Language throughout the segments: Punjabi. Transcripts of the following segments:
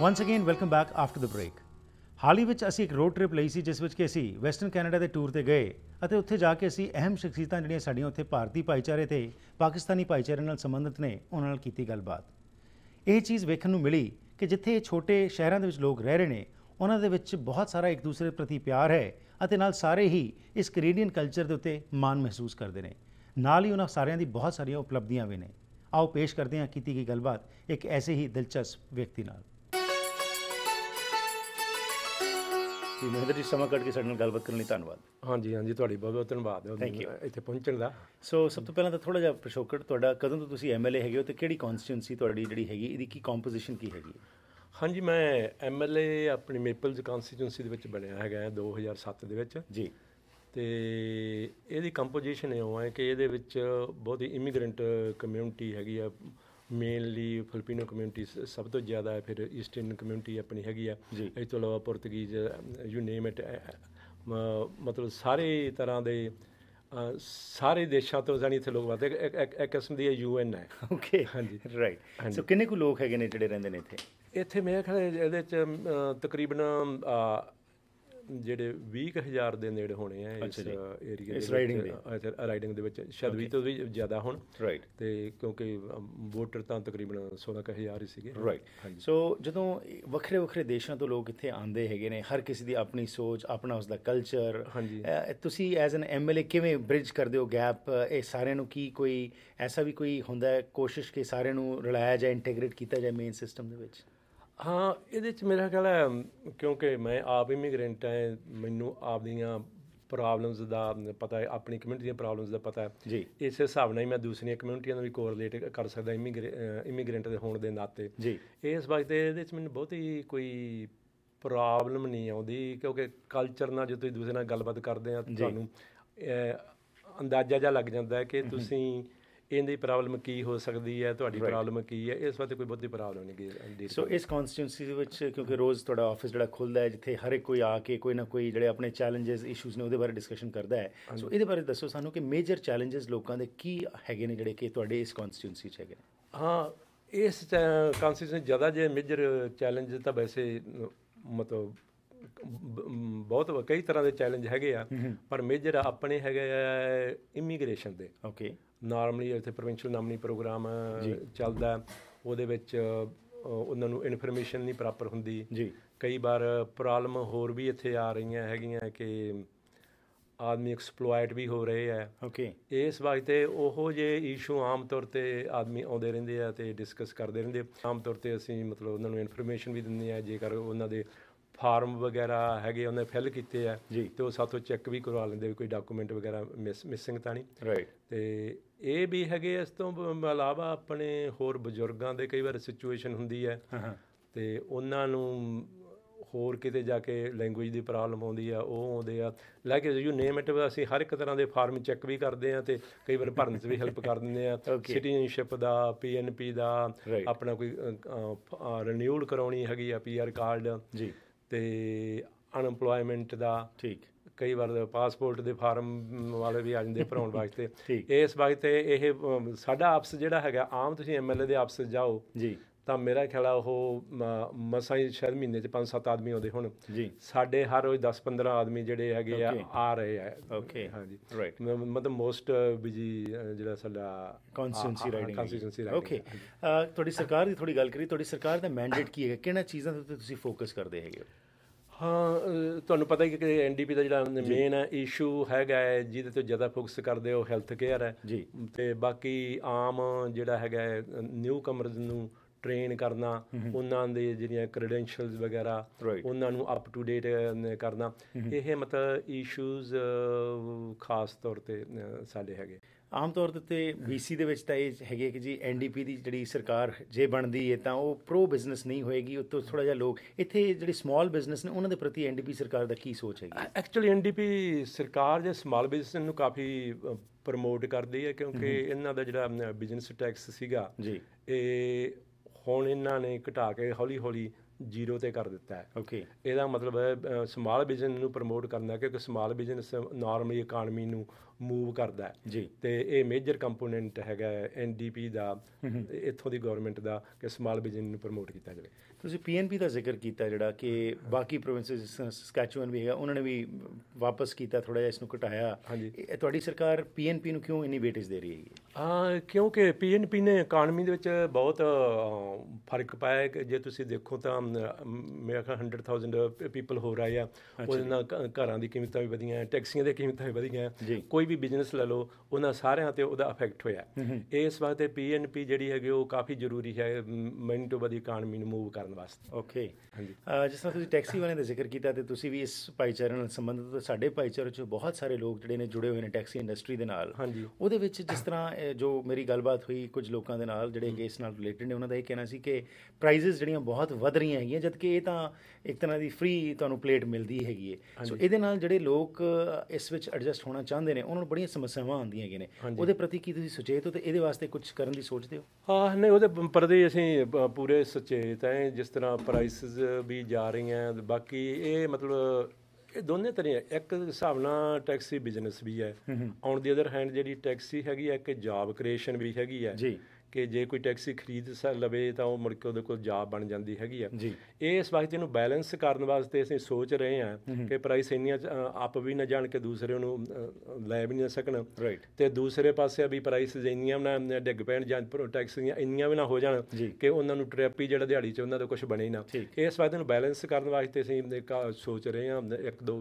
once again welcome back after the break ਹਾਲ ਹੀ ਵਿੱਚ ਅਸੀਂ ਇੱਕ ਰੋਡ ਟ੍ਰਿਪ ਲਈ ਸੀ ਜਿਸ ਵਿੱਚ ਕਿ ਅਸੀਂ ਵੈਸਟਰਨ ਕੈਨੇਡਾ ਦੇ ਟੂਰ ਤੇ ਗਏ ਅਤੇ ਉੱਥੇ ਜਾ ਕੇ ਅਸੀਂ ਅਹਿਮ ਸ਼ਖਸੀਅਤਾਂ ਜਿਹੜੀਆਂ ਸਾਡੀਆਂ ਉੱਥੇ ਭਾਰਤੀ ਭਾਈਚਾਰੇ ਤੇ ਪਾਕਿਸਤਾਨੀ ਭਾਈਚਾਰੇ ਨਾਲ ਸੰਬੰਧਿਤ ਨੇ ਉਹਨਾਂ ਨਾਲ ਕੀਤੀ ਗੱਲਬਾਤ ਇਹ ਚੀਜ਼ ਵੇਖਣ ਨੂੰ ਮਿਲੀ ਕਿ ਜਿੱਥੇ ਇਹ ਛੋਟੇ ਸ਼ਹਿਰਾਂ ਦੇ ਵਿੱਚ ਲੋਕ ਰਹਿ ਰਹੇ ਨੇ ਉਹਨਾਂ ਦੇ ਵਿੱਚ ਬਹੁਤ ਸਾਰਾ ਇੱਕ ਦੂਸਰੇ ਪ੍ਰਤੀ ਪਿਆਰ ਹੈ ਅਤੇ ਨਾਲ ਸਾਰੇ ਹੀ ਇਸ ਕੈਨੇਡੀਅਨ ਕਲਚਰ ਦੇ ਉੱਤੇ ਮਾਣ ਮਹਿਸੂਸ ਕਰਦੇ ਨੇ ਨਾਲ ਹੀ ਉਹਨਾਂ ਸਾਰਿਆਂ ਦੀ ਬਹੁਤ ਸਾਰੀਆਂ ਉਪਲਬਧੀਆਂ ਵੀ ਨੇ ਆਓ ਪੇਸ਼ ਕਰਦੇ ਹਾਂ ਕੀਤੀ ਗਈ ਗੱਲਬਾਤ ਇੱਕ ਐਸੇ ਹੀ ਦਿਲਚਸਪ ਵਿਅਕਤੀ ਨਾਲ ਜੀ ਮਹਿੰਦਰ ਜੀ ਸਮਾਂ ਕੱਢ ਕੇ ਸਾਡੇ ਨਾਲ ਗੱਲਬਾਤ ਕਰਨ ਲਈ ਧੰਨਵਾਦ ਹਾਂਜੀ ਹਾਂਜੀ ਤੁਹਾਡੀ ਬਹੁਤ ਬਹੁਤ ਧੰਨਵਾਦ ਇੱਥੇ ਪਹੁੰਚਣ ਦਾ ਸੋ ਸਭ ਤੋਂ ਪਹਿਲਾਂ ਤਾਂ ਥੋੜਾ ਜਿਹਾ ਪਿਛੋਕੜ ਤੁਹਾਡਾ ਕਦੋਂ ਤੋਂ ਤੁਸੀਂ ਐਮਐਲਏ ਹੈਗੇ ਹੋ ਤੇ ਕਿਹੜੀ ਕਨਸਟੀਟਿਊਂਸੀ ਤੁਹਾਡੀ ਜਿਹੜੀ ਹੈਗੀ ਇਹਦੀ ਕੀ ਕੰਪੋਜੀਸ਼ਨ ਕੀ ਹੈਗੀ ਹਾਂਜੀ ਮੈਂ ਐਮਐਲਏ ਆਪਣੀ ਮੇਪਲਸ ਕਨਸਟੀਟਿਊਂਸੀ ਦੇ ਵਿੱਚ ਬਣਿਆ ਹੈਗਾ 2007 ਦੇ ਵਿੱਚ ਜੀ ਤੇ ਇਹਦੀ ਕੰਪੋਜੀਸ਼ਨ ਇਹ ਹੋਇਆ ਕਿ ਇਹਦੇ ਵਿੱਚ ਬਹੁਤ ਹੀ ਇਮੀਗ੍ਰੈਂਟ ਕਮਿਊਨਿਟੀ ਹੈਗੀ ਆ ਮੇਨਲੀ ਫਿਲੀਪੀਨੋ ਕਮਿਊਨਿਟੀ ਸਭ ਤੋਂ ਜ਼ਿਆਦਾ ਹੈ ਫਿਰ ਈਸਟ ਇੰਡੀਅਨ ਕਮਿਊਨਿਟੀ ਆਪਣੀ ਹੈਗੀ ਆ ਇਸ ਤੋਂ ਇਲਾਵਾ ਪੁਰਤਗੀਜ਼ ਯੂ ਨੇਮ ਇਟ ਮਤਲਬ ਸਾਰੇ ਤਰ੍ਹਾਂ ਦੇ ਸਾਰੇ ਦੇਸ਼ਾਂ ਤੋਂ ਜਾਨੀ ਇੱਥੇ ਲੋਕ ਵਾਦੇ ਇੱਕ ਕਿਸਮ ਦੀ ਯੂਐਨ ਹੈ ਓਕੇ ਹਾਂਜੀ ਰਾਈਟ ਸੋ ਕਿੰਨੇ ਕੁ ਲੋਕ ਹੈਗੇ ਨੇ ਜਿਹੜੇ ਰਹਿੰਦੇ ਨੇ ਇੱਥੇ ਇੱਥੇ ਮੇਰੇ ਖਿਆਲ ਇਹਦੇ ਚ ਤਕਰੀਬਨ ਜਿਹੜੇ 20000 ਦੇ ਨੇੜੇ ਹੋਣੇ ਆ ਇਸ ਏਰੀਆ ਦੇ ਇਸ ਰਾਈਡਿੰਗ ਦੇ ਰਾਈਡਿੰਗ ਦੇ ਵਿੱਚ ਸ਼ਾਇਦ ਵੀ ਤੋਂ ਵੀ ਜ਼ਿਆਦਾ ਹੋਣ ਰਾਈਟ ਤੇ ਕਿਉਂਕਿ ਵੋਟਰ ਤਾਂ ਤਕਰੀਬਨ 16000 ਹੀ ਸੀਗੇ ਰਾਈਟ ਸੋ ਜਦੋਂ ਵੱਖਰੇ ਵੱਖਰੇ ਦੇਸ਼ਾਂ ਤੋਂ ਲੋਕ ਇੱਥੇ ਆਉਂਦੇ ਹੈਗੇ ਨੇ ਹਰ ਕਿਸੇ ਦੀ ਆਪਣੀ ਸੋਚ ਆਪਣਾ ਉਸ ਦਾ ਕਲਚਰ ਤੁਸੀਂ ਐਜ਼ ਐਨ ਐਮਐਲਏ ਕਿਵੇਂ ਬ੍ਰਿਜ ਕਰਦੇ ਹੋ ਗੈਪ ਇਹ ਸਾਰਿਆਂ ਨੂੰ ਕੀ ਕੋਈ ਐਸਾ ਵੀ ਕੋਈ ਹੁੰਦਾ ਹੈ ਕੋਸ਼ਿਸ਼ ਕਿ ਸਾਰਿਆਂ ਨੂੰ ਰਲਾਇਆ ਜਾਏ ਇੰਟੀਗ੍ਰੇਟ ਕੀਤਾ ਜਾਏ ਮੇਨ ਸਿਸਟਮ ਦੇ ਵਿੱਚ ਹਾਂ ਇਹਦੇ ਵਿੱਚ ਮੇਰਾ ਖਿਆਲ ਹੈ ਕਿਉਂਕਿ ਮੈਂ ਆਪ ਇਮੀਗ੍ਰੈਂਟ ਹਾਂ ਮੈਨੂੰ ਆਪਦੀਆਂ ਪ੍ਰੋਬਲਮਸ ਦਾ ਪਤਾ ਹੈ ਆਪਣੀ ਕਮਿਊਨਿਟੀ ਦੀਆਂ ਪ੍ਰੋਬਲਮਸ ਦਾ ਪਤਾ ਹੈ ਜੀ ਇਸ ਹਿਸਾਬ ਨਾਲ ਹੀ ਮੈਂ ਦੂਸਰੀਆਂ ਕਮਿਊਨਿਟੀਆਂ ਨਾਲ ਵੀ ਕੋਰਲੇਟ ਕਰ ਸਕਦਾ ਇਮੀਗ੍ਰੈਂਟ ਦੇ ਹੋਣ ਦੇ ਨਾਤੇ ਜੀ ਇਸ ਵਕਤ ਇਹਦੇ ਵਿੱਚ ਮੈਨੂੰ ਬਹੁਤੀ ਕੋਈ ਪ੍ਰੋਬਲਮ ਨਹੀਂ ਆਉਂਦੀ ਕਿਉਂਕਿ ਕਲਚਰ ਨਾਲ ਜਦੋਂ ਤੁਸੀਂ ਦੂਸਰੇ ਨਾਲ ਗੱਲਬਾਤ ਕਰਦੇ ਆ ਤੁਹਾਨੂੰ ਅੰਦਾਜ਼ਾ ਜਿਹਾ ਲੱਗ ਜਾਂਦਾ ਹੈ ਕਿ ਤੁਸੀਂ ਇਹਦੀ ਪ੍ਰੋਬਲਮ ਕੀ ਹੋ ਸਕਦੀ ਹੈ ਤੁਹਾਡੀ ਪ੍ਰੋਬਲਮ ਕੀ ਹੈ ਇਸ ਵਾਰ ਕੋਈ ਬਹੁਤੀ ਪ੍ਰੋਬਲਮ ਨਹੀਂ ਗਈ ਸੋ ਇਸ ਕਨਸਟੀਟਿਊਂਸੀ ਵਿੱਚ ਕਿਉਂਕਿ ਰੋਜ਼ ਤੁਹਾਡਾ ਆਫਿਸ ਜਿਹੜਾ ਖੁੱਲਦਾ ਹੈ ਜਿੱਥੇ ਹਰ ਇੱਕ ਕੋਈ ਆ ਕੇ ਕੋਈ ਨਾ ਕੋਈ ਜਿਹੜੇ ਆਪਣੇ ਚੈਲੰਜਸ ਇਸ਼ੂਸ ਨੇ ਉਹਦੇ ਬਾਰੇ ਡਿਸਕਸ਼ਨ ਕਰਦਾ ਹੈ ਸੋ ਇਹਦੇ ਬਾਰੇ ਦੱਸੋ ਸਾਨੂੰ ਕਿ ਮੇਜਰ ਚੈਲੰਜਸ ਲੋਕਾਂ ਦੇ ਕੀ ਹੈਗੇ ਨੇ ਜਿਹੜੇ ਕਿ ਤੁਹਾਡੇ ਇਸ ਕਨਸਟੀਟਿਊਂਸੀ 'ਚ ਹੈਗੇ ਹਾਂ ਇਸ ਕਨਸਟੀਟਿਊਂਸੀ ਜ਼ਿਆਦਾ ਜੇ ਮੇਜਰ ਚੈਲੰਜ ਤਾਂ ਵੈਸੇ ਮਤਲਬ ਬਹੁਤ ਕਈ ਤਰ੍ਹਾਂ ਦੇ ਚੈਲੰਜ ਹੈਗੇ ਆ ਪਰ ਮੇਜਰ ਆਪਣੇ ਹੈਗੇ ਆ ਇਮੀਗ੍ਰੇਸ਼ਨ ਦੇ ਓਕੇ ਨਾਰਮਲੀ ਇੱਥੇ ਪ੍ਰੋਵਿੰਸ਼ੀਅਲ ਨਾਮਨੀ ਪ੍ਰੋਗਰਾਮ ਚੱਲਦਾ ਉਹਦੇ ਵਿੱਚ ਉਹਨਾਂ ਨੂੰ ਇਨਫੋਰਮੇਸ਼ਨ ਨਹੀਂ ਪ੍ਰਾਪਰ ਹੁੰਦੀ ਜੀ ਕਈ ਵਾਰ ਪ੍ਰੋਬਲਮ ਹੋਰ ਵੀ ਇੱਥੇ ਆ ਰਹੀਆਂ ਹੈਗੀਆਂ ਕਿ ਆਦਮੀ ਐਕਸਪਲੋਇਟ ਵੀ ਹੋ ਰਹੇ ਆ ਓਕੇ ਇਸ ਤੇ ਉਹੋ ਜੇ ਇਸ਼ੂ ਆਮ ਤੌਰ ਤੇ ਆਦਮੀ ਆਉਂਦੇ ਰਹਿੰਦੇ ਆ ਤੇ ਡਿਸਕਸ ਕਰਦੇ ਰਹਿੰਦੇ ਆ ਆਮ ਤੌਰ ਤੇ ਅਸੀਂ ਮਤਲਬ ਉਹਨਾਂ ਨੂੰ ਇਨਫੋਰਮੇਸ਼ਨ ਵੀ ਦਿੰਦੇ ਆ ਜੇਕਰ ਉਹਨਾਂ ਦੇ ਫਾਰਮ ਵਗੈਰਾ ਹੈਗੇ ਉਹਨੇ ਫਿਲ ਕੀਤੇ ਆ ਤੇ ਉਹ ਸਾਥੋਂ ਚੈੱਕ ਵੀ ਕਰਵਾ ਲੈਂਦੇ ਵੀ ਕੋਈ ਡਾਕੂਮੈਂਟ ਵਗੈਰਾ ਮਿਸ ਮਿਸਿੰਗ ਤਾਂ ਨਹੀਂ ਰਾਈਟ ਤੇ ਇਹ ਵੀ ਹੈਗੇ ਇਸ ਤੋਂ ਇਲਾਵਾ ਆਪਣੇ ਹੋਰ ਬਜ਼ੁਰਗਾਂ ਦੇ ਕਈ ਵਾਰ ਸਿਚੁਏਸ਼ਨ ਹੁੰਦੀ ਹੈ ਤੇ ਉਹਨਾਂ ਨੂੰ ਹੋਰ ਕਿਤੇ ਜਾ ਕੇ ਲੈਂਗੁਏਜ ਦੀ ਪ੍ਰੋਬਲਮ ਆਉਂਦੀ ਆ ਉਹ ਆਉਂਦੇ ਆ ਲੈ ਕੇ ਯੂ ਨੇਮ ਇਟ ਅਸੀਂ ਹਰ ਇੱਕ ਤਰ੍ਹਾਂ ਦੇ ਫਾਰਮ ਚੈੱਕ ਵੀ ਕਰਦੇ ਆ ਤੇ ਕਈ ਵਾਰ ਭਰਨ 'ਚ ਵੀ ਹੈਲਪ ਕਰ ਦਿੰਦੇ ਆ ਸਿਟੀਜ਼ਨਸ਼ਿਪ ਦਾ ਪੀਐਨਪੀ ਦਾ ਆਪਣਾ ਕੋਈ ਰਿਨਿਊਲ ਕਰਾਉਣੀ ਹੈਗੀ ਆ ਪੀਆਰ ਕਾਰਡ ਜੀ ਤੇ ਅਨਪਲੋਇਮੈਂਟ ਦਾ ਠੀਕ ਕਈ ਵਾਰ ਪਾਸਪੋਰਟ ਦੇ ਫਾਰਮ ਵਾਲੇ ਵੀ ਆ ਜਾਂਦੇ ਭਰਾਉਣ ਵਾਸਤੇ ਇਸ ਵਕਤ ਇਹ ਸਾਡਾ ਆਪਸ ਜਿਹੜਾ ਹੈਗਾ ਆਮ ਤੁਸੀਂ ਐਮਐਲਏ ਦੇ ਆਪਸ ਜਾਓ ਜੀ ਤਾਂ ਮੇਰਾ ਖਿਆਲ ਆ ਉਹ ਮਸਾਈ ਹੀ ਸ਼ਾਇਦ ਮਹੀਨੇ 'ਚ 5-7 ਆਦਮੀ ਆਉਂਦੇ ਹੁਣ ਜੀ ਸਾਡੇ ਹਰ ਰੋਜ਼ 10-15 ਆਦਮੀ ਜਿਹੜੇ ਹੈਗੇ ਆ ਆ ਰਹੇ ਆ ਓਕੇ ਹਾਂਜੀ ਰਾਈਟ ਮਤਲਬ ਮੋਸਟ ਬਿਜੀ ਜਿਹੜਾ ਸਾਡਾ consistency riding consistency riding okay ਤੁਹਾਡੀ ਸਰਕਾਰ ਦੀ ਥੋੜੀ ਗੱਲ ਕਰੀ ਤੁਹਾਡੀ ਸਰਕਾਰ ਦਾ ਮੈਂਡੇਟ ਕੀ ਹੈ ਕਿਹਨਾਂ ਚੀਜ਼ਾਂ ਤੇ ਤੁਸੀਂ ਫੋਕਸ ਕਰਦੇ ਹੈਗੇ ਹਾਂ ਤੁਹਾਨੂੰ ਪਤਾ ਹੀ ਕਿ ਐਨਡੀਪੀ ਦਾ ਜਿਹੜਾ ਮੇਨ ਇਸ਼ੂ ਹੈਗਾ ਹੈ ਜਿਹਦੇ ਤੋਂ ਜ਼ਿਆਦਾ ਫੋਕਸ ਕਰਦੇ ਹੋ ਹੈਲਥ ਕੇਅਰ ਹੈ ਤੇ ਬਾਕੀ ਆਮ ਜਿਹੜਾ ਹੈਗਾ ਨਿਊ ਕਮਰਜ਼ ਨੂੰ ਟ੍ਰੇਨ ਕਰਨਾ ਉਹਨਾਂ ਦੇ ਜਿਹੜੀਆਂ ਕ੍ਰੈਡੈਂਸ਼ੀਅਲਸ ਵਗੈਰਾ ਉਹਨਾਂ ਨੂੰ ਅਪ ਟੂ ਡੇਟ ਕਰਨਾ ਇਹ ਮਤਲਬ ਇਸ਼ੂਜ਼ ਖਾਸ ਤੌਰ ਤੇ ਸਾਡੇ ਹੈਗੇ ਆਮ ਤੌਰ ਤੇ ਬੀਸੀ ਦੇ ਵਿੱਚ ਤਾਂ ਇਹ ਹੈਗੇ ਕਿ ਜੀ ਐਨਡੀਪੀ ਦੀ ਜਿਹੜੀ ਸਰਕਾਰ ਜੇ ਬਣਦੀ ਹੈ ਤਾਂ ਉਹ ਪ੍ਰੋ ਬਿਜ਼ਨਸ ਨਹੀਂ ਹੋਏਗੀ ਉਤੋਂ ਥੋੜਾ ਜਿਹਾ ਲੋਕ ਇੱਥੇ ਜਿਹੜੇ ਸਮਾਲ ਬਿਜ਼ਨਸ ਨੇ ਉਹਨਾਂ ਦੇ ਪ੍ਰਤੀ ਐਨਡੀਪੀ ਸਰਕਾਰ ਦਾ ਕੀ ਸੋਚ ਹੈਗੀ ਐਕਚੁਅਲੀ ਐਨਡੀਪੀ ਸਰਕਾਰ ਜੇ ਸਮਾਲ ਬਿਜ਼ਨਸ ਨੂੰ ਕਾਫੀ ਪ੍ਰਮੋਟ ਕਰਦੀ ਹੈ ਕਿਉਂਕਿ ਇਹਨਾਂ ਦਾ ਜਿਹੜਾ ਬਿਜ਼ਨਸ ਟੈਕਸ ਸੀਗਾ ਜੀ ਇਹ ਹੁਣ ਇਹਨਾਂ ਨੇ ਘਟਾ ਕੇ ਹੌਲੀ ਹੌਲੀ ਜ਼ੀਰੋ ਤੇ ਕਰ ਦਿੱਤਾ ਹੈ ਓਕੇ ਇਹਦਾ ਮਤਲਬ ਹੈ ਸਮਾਲ ਬਿਜ਼ਨਸ ਨੂੰ ਪ੍ਰਮੋਟ ਕਰਨਾ ਕਿਉਂਕਿ ਸਮਾਲ ਬਿਜ਼ਨਸ ਨਾਰਮਲੀ ਇਕਨੋਮੀ ਨੂੰ ਮੂਵ ਕਰਦਾ ਹੈ ਜੀ ਤੇ ਇਹ ਮੇਜਰ ਕੰਪੋਨੈਂਟ ਹੈਗਾ ਐਨਡੀਪੀ ਦਾ ਇੱਥੋਂ ਦੀ ਗਵਰਨਮੈਂਟ ਦਾ ਕਿ ਸਮਾਲ ਬਿਜ਼ਨਸ ਨੂੰ ਪ੍ਰਮੋਟ ਕੀਤਾ ਜਾਵੇ ਤੁਸੀਂ ਪੀਐਨਪੀ ਦਾ ਜ਼ਿਕਰ ਕੀਤਾ ਜਿਹੜਾ ਕਿ ਬਾਕੀ ਪ੍ਰੋਵਿੰਸਸ ਸਕੈਚੂਨ ਵੀ ਹੈਗਾ ਉਹਨਾਂ ਨੇ ਵੀ ਵਾਪਸ ਕੀਤਾ ਥੋੜਾ ਜਿਹਾ ਇਸ ਨੂੰ ਘਟਾਇਆ ਤੁਹਾਡੀ ਸਰਕਾਰ ਪੀਐਨਪੀ ਨੂੰ ਕਿਉਂ ਇਨੀ ਵੇਟੇਜ ਦੇ ਰਹੀ ਹੈ ਕਿਉਂਕਿ ਪੀਐਨਪੀ ਨੇ ਇਕਨੋਮੀ ਦੇ ਵਿੱਚ ਬਹੁਤ ਫਰਕ ਪਾਇਆ ਕਿ ਜੇ ਤੁਸੀਂ ਦੇਖੋ ਤਾਂ ਮੇਰਾ ਖਿਆਲ 100000 ਪੀਪਲ ਹੋ ਰਹੇ ਆ ਉਹਨਾਂ ਘਰਾਂ ਦੀ ਕੀਮਤਾਂ ਵੀ ਵਧੀਆਂ ਟੈਕਸੀਆਂ ਦੀ ਕੀਮਤਾਂ ਵੀ ਵਧੀਆਂ ਕੋਈ ਵੀ ਬਿਜ਼ਨਸ ਲੈ ਲਓ ਉਹਨਾਂ ਸਾਰਿਆਂ ਤੇ ਉਹਦਾ ਇਫੈਕਟ ਹੋਇਆ ਇਸ ਵਾਸਤੇ ਪੀਐਨਪੀ ਜਿਹੜੀ ਹੈਗੀ ਉਹ ਕਾਫੀ ਜ਼ਰੂਰੀ ਹੈ ਮੈਨਟੋਬਾ ਬਦੀ ਇਕਨੋਮੀ ਨੂੰ ਮੂਵ ਕਰਨ ਵਾਸਤੇ ਓਕੇ ਹਾਂਜੀ ਜਿਸ ਤਰ੍ਹਾਂ ਤੁਸੀਂ ਟੈਕਸੀ ਵਾਲਿਆਂ ਦਾ ਜ਼ਿਕਰ ਕੀਤਾ ਤੇ ਤੁਸੀਂ ਵੀ ਇਸ ਭਾਈਚਾਰੇ ਨਾਲ ਸੰਬੰਧਿਤ ਸਾਡੇ ਭਾਈਚਾਰੇ 'ਚ ਬਹੁਤ ਸਾਰੇ ਲੋਕ ਜਿਹੜੇ ਨੇ ਜੁੜੇ ਹੋਏ ਨੇ ਟੈਕਸੀ ਇੰਡਸਟਰੀ ਦੇ ਨਾਲ ਉਹਦੇ ਵਿੱਚ ਜਿਸ ਤਰ੍ਹਾਂ ਜੋ ਮੇਰੀ ਗੱਲਬਾਤ ਹੋਈ ਕੁਝ ਲੋਕਾਂ ਦੇ ਨਾਲ ਜਿਹੜੇ ਕਿ ਇਸ ਨਾਲ ਰਿਲੇਟਡ ਨੇ ਉਹਨਾਂ ਦਾ ਇਹ ਕਹਿਣਾ ਸੀ ਕਿ ਪ੍ਰਾਈਸਸ ਜਿਹੜੀਆਂ ਬਹੁਤ ਵਧ ਰਹੀਆਂ ਹੈਗੀਆਂ ਜਦ ਕਿ ਇਹ ਤਾਂ ਇੱਕ ਤਰ੍ਹਾਂ ਦੀ ਫ੍ਰੀ ਤੁਹਾਨੂੰ ਪਲੇਟ ਮਿਲਦੀ ਹੈਗੀ ਹੈ ਸੋ ਇਹਦੇ ਨਾਲ ਜਿਹੜੇ ਲੋਕ ਇਸ ਵਿੱਚ ਐਡਜਸਟ ਹੋਣਾ ਚਾਹੁੰਦੇ ਨੇ ਉਹਨਾਂ ਨੂੰ ਬੜੀਆਂ ਸਮੱਸਿਆਵਾਂ ਆਉਂਦੀਆਂ ਹੈਗੀਆਂ ਨੇ ਉਹਦੇ ਪ੍ਰਤੀ ਕੀ ਤੁਸੀਂ ਸੁਚੇਤ ਹੋ ਤੇ ਇਹਦੇ ਵਾਸਤੇ ਕੁਝ ਕਰਨ ਦੀ ਸੋਚਦੇ ਹੋ ਹਾਂ ਨਹੀਂ ਉਹਦੇ ਪਰਦੇ ਅਸੀਂ ਪੂਰੇ ਸੁਚੇਤ ਐ ਜਿਸ ਤਰ੍ਹਾਂ ਪ੍ਰਾਈਸਸ ਵੀ ਜਾ ਰਹੀਆਂ ਬਾਕੀ ਇਹ ਮਤਲਬ ਇਹ ਦੋਨੇ ਤਰ੍ਹਾਂ ਹੈ ਇੱਕ ਹਿਸਾਬ ਨਾਲ ਟੈਕਸੀ ਬਿਜ਼ਨਸ ਵੀ ਹੈ ਔਨ ਦੀ ਅਦਰ ਹੈਂਡ ਜਿਹੜੀ ਟੈਕਸੀ ਹੈਗੀ ਹੈ ਕਿ ਜੌਬ ਕ੍ਰੀਏਸ਼ਨ ਵੀ ਹੈਗੀ ਹੈ ਜੀ ਕਿ ਜੇ ਕੋਈ ਟੈਕਸੀ ਖਰੀਦ ਲਵੇ ਤਾਂ ਉਹ ਮੁੜ ਕੇ ਉਹਦੇ ਕੋਲ ਜਾਬ ਬਣ ਜਾਂਦੀ ਹੈਗੀ ਆ ਇਹ ਇਸ ਵਕਤ ਇਹਨੂੰ ਬੈਲੈਂਸ ਕਰਨ ਵਾਸਤੇ ਅਸੀਂ ਸੋਚ ਰਹੇ ਹਾਂ ਕਿ ਪ੍ਰਾਈਸ ਇੰਨੀਆਂ ਆਪ ਵੀ ਨਾ ਜਾਣ ਕੇ ਦੂਸਰੇ ਨੂੰ ਲੈ ਵੀ ਨਾ ਸਕਣ ਤੇ ਦੂਸਰੇ ਪਾਸੇ ਵੀ ਪ੍ਰਾਈਸ ਇੰਨੀਆਂ ਨਾ ਡਿੱਗ ਪੈਣ ਜਾਂ ਟੈਕਸ ਇੰਨੀਆਂ ਵੀ ਨਾ ਹੋ ਜਾਣ ਕਿ ਉਹਨਾਂ ਨੂੰ ਟ੍ਰੈਪੀ ਜਿਹੜਾ ਦਿਹਾੜੀ 'ਚ ਉਹਨਾਂ ਦਾ ਕੁਝ ਬਣੇ ਨਾ ਇਸ ਵਕਤ ਇਹਨੂੰ ਬੈਲੈਂਸ ਕਰਨ ਵਾਸਤੇ ਅਸੀਂ ਸੋਚ ਰਹੇ ਹਾਂ ਇੱਕ ਦੋ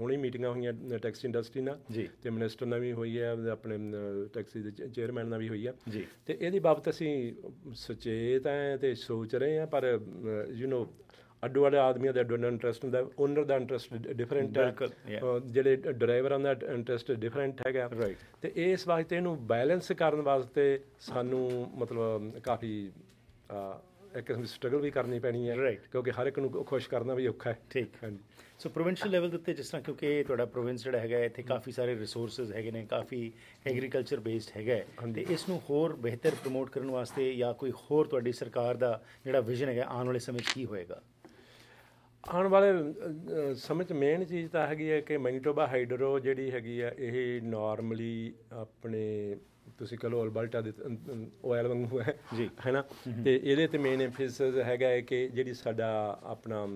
ਹੋਣੀ ਮੀਟਿੰਗਾਂ ਹੋਈਆਂ ਟੈਕਸ ਇੰਡਸਟਰੀ ਨਾਲ ਤੇ ਮਿਨਿਸਟਰ ਨਾਲ ਵੀ ਹੋਈ ਹੈ ਆਪਣੇ ਟੈਕਸੀ ਦੇ ਚੇਅਰਮੈਨ ਨਾਲ ਵੀ ਹੋਈ ਹੈ ਤੇ ਇਹ ਇਹ ਬਾਬਤ ਅਸੀਂ ਸੁਚੇਤ ਹਾਂ ਤੇ ਸੋਚ ਰਹੇ ਹਾਂ ਪਰ ਯੂ نو ਅੱਡੋ ਵਾਲੇ ਆਦਮੀਆਂ ਦਾ ਅੱਡੋ ਇੰਟਰਸਟ ਹੁੰਦਾ ਓਨਰ ਦਾ ਇੰਟਰਸਟ ਡਿਫਰੈਂਟ ਹੈ ਜਿਹੜੇ ਡਰਾਈਵਰਾਂ ਦਾ ਇੰਟਰਸਟ ਡਿਫਰੈਂਟ ਹੈਗਾ ਤੇ ਇਸ ਵਾਸਤੇ ਇਹਨੂੰ ਬੈਲੈਂਸ ਕਰਨ ਵਾਸਤੇ ਸਾਨੂੰ ਮਤਲਬ ਕਾਫੀ ਇੱਕ ਕਿਸਮ ਦੀ ਸਟਰਗਲ ਵੀ ਕਰਨੀ ਪੈਣੀ ਹੈ ਕਿਉਂਕਿ ਹਰ ਇੱਕ ਨੂੰ ਖੁਸ਼ ਕਰਨਾ ਵੀ ਔਖਾ ਹੈ ਠੀਕ ਹਾਂਜੀ ਸੋ ਪ੍ਰੋਵਿੰਸ਼ੀਅਲ ਲੈਵਲ ਦੇ ਉੱਤੇ ਜਿਸ ਤਰ੍ਹਾਂ ਕਿਉਂਕਿ ਤੁਹਾਡਾ ਪ੍ਰੋਵਿੰਸ ਜਿਹੜਾ ਹੈਗਾ ਇੱਥੇ ਕਾਫੀ ਸਾਰੇ ਰਿਸੋਰਸਸ ਹੈਗੇ ਨੇ ਕਾਫੀ ਐਗਰੀਕਲਚਰ ਬੇਸਡ ਹੈਗਾ ਤੇ ਇਸ ਨੂੰ ਹੋਰ ਬਿਹਤਰ ਪ੍ਰੋਮੋਟ ਕਰਨ ਵਾਸਤੇ ਜਾਂ ਕੋਈ ਹੋਰ ਤੁਹਾਡੀ ਸਰਕਾਰ ਦਾ ਜਿਹੜਾ ਵਿਜ਼ਨ ਹੈਗਾ ਆਉਣ ਵਾਲੇ ਸਮੇਂ 'ਚ ਕੀ ਹੋਏਗਾ ਆਉਣ ਵਾਲੇ ਸਮੇਂ 'ਚ ਮੇਨ ਚੀਜ਼ ਤਾਂ ਹੈਗੀ ਹੈ ਕਿ ਮੈਨੀਟੋਬਾ ਹਾਈਡਰੋ ਜਿਹੜੀ ਹੈਗੀ ਆ ਇਹ ਨਾਰਮਲੀ ਆਪਣੇ ਤੁਸੀਂ ਕਹੋ ਲਓ ਅਲਬਰਟਾ ਦੇ ਆਇਲ ਵਾਂਗੂ ਹੈ ਜੀ ਹੈਨਾ ਤੇ ਇਹਦੇ ਤੇ ਮੇਨ ਐਮਫੈਸਿਸ ਹੈਗਾ ਹੈ ਕਿ ਜਿਹੜੀ ਸਾਡਾ ਆਪਣਾ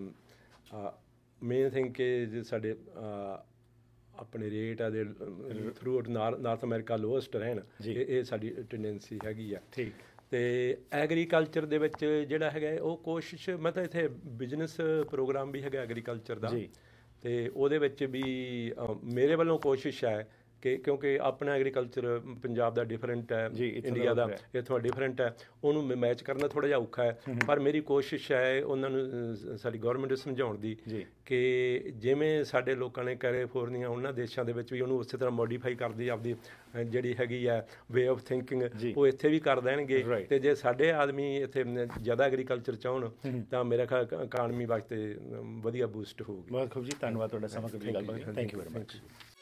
ਮੇਨ ਥਿੰਗ ਕਿ ਜੇ ਸਾਡੇ ਆਪਣੇ ਰੇਟ ਆ ਦੇ ਥਰੂ ਨਾਰਥ ਅਮਰੀਕਾ ਲੋਐਸਟ ਰਹਿਣ ਇਹ ਸਾਡੀ ਟੈਂਡੈਂਸੀ ਹੈਗੀ ਆ ਠੀਕ ਤੇ ਐਗਰੀਕਲਚਰ ਦੇ ਵਿੱਚ ਜਿਹੜਾ ਹੈਗਾ ਉਹ ਕੋਸ਼ਿਸ਼ ਮੈਂ ਤਾਂ ਇੱਥੇ ਬਿਜ਼ਨਸ ਪ੍ਰੋਗਰਾਮ ਵੀ ਹੈਗਾ ਐਗਰੀਕਲਚਰ ਦਾ ਜੀ ਤੇ ਉਹਦੇ ਵਿੱਚ ਵੀ ਮੇਰੇ ਵੱਲੋਂ ਕੋਸ਼ਿਸ਼ ਹੈ ਕਿ ਕਿਉਂਕਿ ਆਪਣਾ ਐਗਰੀਕਲਚਰ ਪੰਜਾਬ ਦਾ ਡਿਫਰੈਂਟ ਹੈ ਇੰਡੀਆ ਦਾ ਇਹ ਥੋੜਾ ਡਿਫਰੈਂਟ ਹੈ ਉਹਨੂੰ ਮੈਚ ਕਰਨਾ ਥੋੜਾ ਜਿਹਾ ਔਖਾ ਹੈ ਪਰ ਮੇਰੀ ਕੋਸ਼ਿਸ਼ ਹੈ ਉਹਨਾਂ ਨੂੰ ਸਾਡੀ ਗਵਰਨਮੈਂਟ ਨੂੰ ਸਮਝਾਉਣ ਦੀ ਕਿ ਜਿਵੇਂ ਸਾਡੇ ਲੋਕਾਂ ਨੇ ਕੈਲੀਫੋਰਨੀਆ ਉਹਨਾਂ ਦੇਸ਼ਾਂ ਦੇ ਵਿੱਚ ਵੀ ਉਹਨੂੰ ਉਸੇ ਤਰ੍ਹਾਂ ਮੋਡੀਫਾਈ ਕਰਦੀ ਆਪਦੀ ਜਿਹੜੀ ਹੈਗੀ ਹੈ ਵੇ ਆਫ ਥਿੰਕਿੰਗ ਉਹ ਇੱਥੇ ਵੀ ਕਰ ਦੇਣਗੇ ਤੇ ਜੇ ਸਾਡੇ ਆਦਮੀ ਇੱਥੇ ਜ਼ਿਆਦਾ ਐਗਰੀਕਲਚਰ ਚਾਹਣ ਤਾਂ ਮੇਰੇ ਖਿਆਲ ਇਕਾਨਮੀ ਵਾਸਤੇ ਵਧੀਆ ਬੂਸਟ ਹੋਊਗੀ ਬਹੁਤ ਖੂਬ ਜੀ ਧੰਨਵਾਦ ਤੁਹਾਡਾ ਸਮਾਂ ਕੱਢਣ ਦੀ ਗੱਲਬਾਤ ਥੈਂਕ ਯੂ ਵੈਰੀ ਮਚ